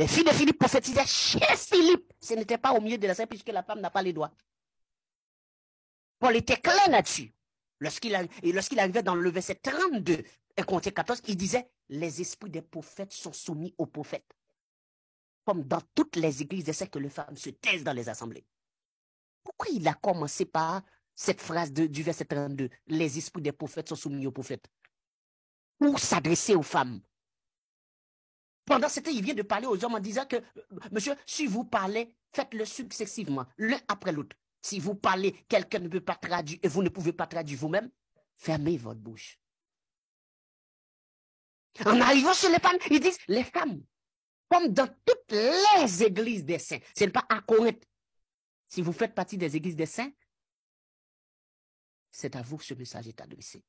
Les filles de Philippe prophétisaient chez Philippe. Ce n'était pas au milieu de la scène puisque la femme n'a pas les doigts. Paul était clair là-dessus. Lorsqu'il arrivait dans le verset 32 et comptait 14, il disait Les esprits des prophètes sont soumis aux prophètes. Comme dans toutes les églises des que les femmes se taisent dans les assemblées. Pourquoi il a commencé par cette phrase du verset 32 Les esprits des prophètes sont soumis aux prophètes Pour s'adresser aux femmes. Pendant ce temps, il vient de parler aux hommes en disant que, euh, monsieur, si vous parlez, faites-le successivement, l'un après l'autre. Si vous parlez, quelqu'un ne peut pas traduire et vous ne pouvez pas traduire vous-même, fermez votre bouche. En arrivant chez les femmes, ils disent, les femmes, comme dans toutes les églises des saints, ce n'est pas à Si vous faites partie des églises des saints, c'est à vous que ce message est adressé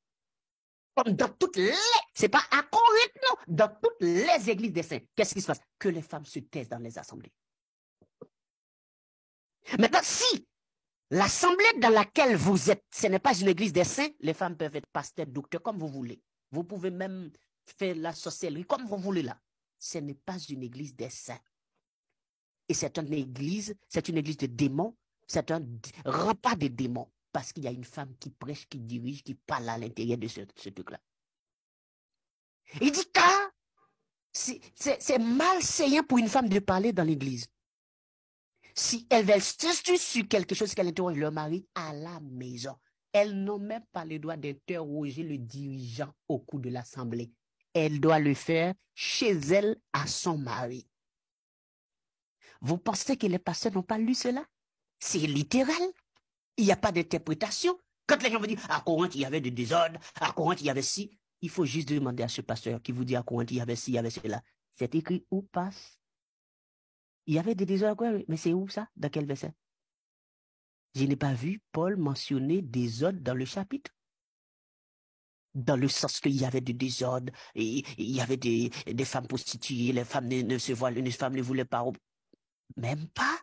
comme dans toutes les, c'est pas à Corinthe, non, dans toutes les églises des saints, qu'est-ce qui se passe? Que les femmes se taisent dans les assemblées. Maintenant, si l'assemblée dans laquelle vous êtes, ce n'est pas une église des saints, les femmes peuvent être pasteurs, docteurs, comme vous voulez. Vous pouvez même faire la sorcellerie, comme vous voulez là. Ce n'est pas une église des saints. Et c'est une église, c'est une église de démons, c'est un repas de démons parce qu'il y a une femme qui prêche, qui dirige, qui parle à l'intérieur de ce, truc-là. Il dit car c'est malsain pour une femme de parler dans l'église. Si elle veut s'instruire sur quelque chose qu'elle interroge le mari à la maison, elle n'a même pas le droit d'interroger le dirigeant au cours de l'assemblée. Elle doit le faire chez elle à son mari. Vous pensez que les pasteurs n'ont pas lu cela C'est littéral. Il n'y a pas d'interprétation. Quand les gens vous disent, à Corinthe, il y avait des désordres, à Corinthe, il y avait ci, il faut juste demander à ce pasteur qui vous dit à Corinthe, il y avait ci, il y avait cela. C'est écrit où passe Il y avait des désordres, mais c'est où ça Dans quel verset Je n'ai pas vu Paul mentionner des ordres dans le chapitre dans le sens qu'il y avait des désordre, et il y avait des, des femmes prostituées, les femmes ne, se voient, les femmes ne voulaient pas. Même pas.